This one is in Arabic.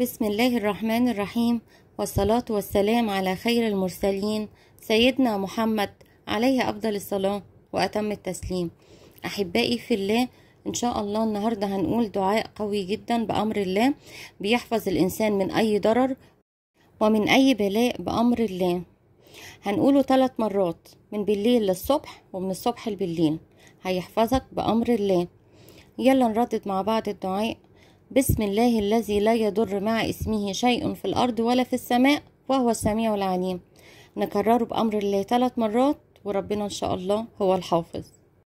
بسم الله الرحمن الرحيم والصلاة والسلام على خير المرسلين سيدنا محمد عليه أفضل الصلاة وأتم التسليم أحبائي في الله إن شاء الله النهاردة هنقول دعاء قوي جدا بأمر الله بيحفظ الإنسان من أي ضرر ومن أي بلاء بأمر الله هنقوله ثلاث مرات من بالليل للصبح ومن الصبح لبالليل هيحفظك بأمر الله يلا نردد مع بعض الدعاء بسم الله الذي لا يضر مع اسمه شيء في الأرض ولا في السماء وهو السميع العليم نكرره بأمر الله ثلاث مرات وربنا إن شاء الله هو الحافظ